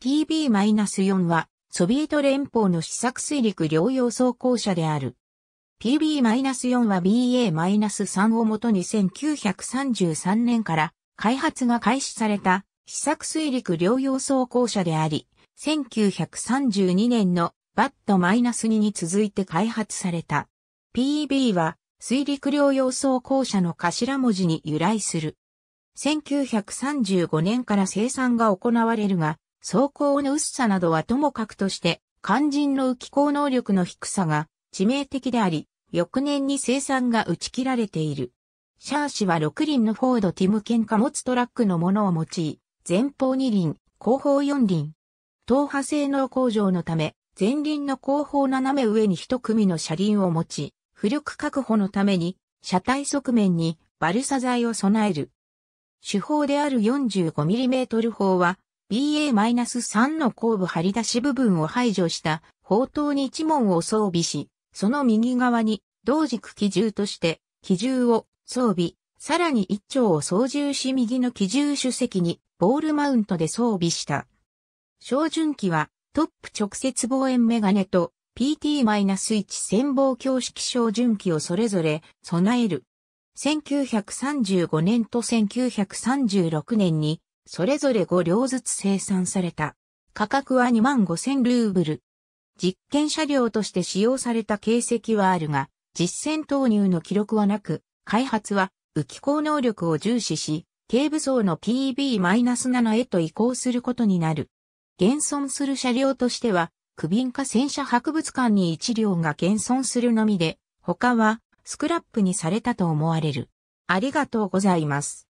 TB-4 は、ソビエト連邦の試作水陸両用装甲車である。PB-4 は BA-3 をもとに1933年から開発が開始された試作水陸両用装甲車であり、1932年のバット -2 に続いて開発された。PB は水陸両用装甲車の頭文字に由来する。1935年から生産が行われるが、走行の薄さなどはともかくとして、肝心の浮行能力の低さが致命的であり、翌年に生産が打ち切られている。シャーシは6輪のフォード・ティム喧嘩貨物トラックのものを用い、前方2輪、後方4輪。等波性能向上のため、前輪の後方斜め上に一組の車輪を持ち、浮力確保のために、車体側面にバルサ材を備える。手法である 45mm 砲は、BA-3 の後部張り出し部分を排除した砲塔に一門を装備し、その右側に同軸機銃として機銃を装備、さらに一丁を操縦し右の機銃主席にボールマウントで装備した。照準機はトップ直接望遠メガネと PT-1 潜望鏡式照準機をそれぞれ備える。1935年と1936年にそれぞれ5両ずつ生産された。価格は2万5000ルーブル。実験車両として使用された形跡はあるが、実戦投入の記録はなく、開発は浮気高能力を重視し、軽武装の PB-7 へと移行することになる。現存する車両としては、区ン化戦車博物館に1両が現存するのみで、他はスクラップにされたと思われる。ありがとうございます。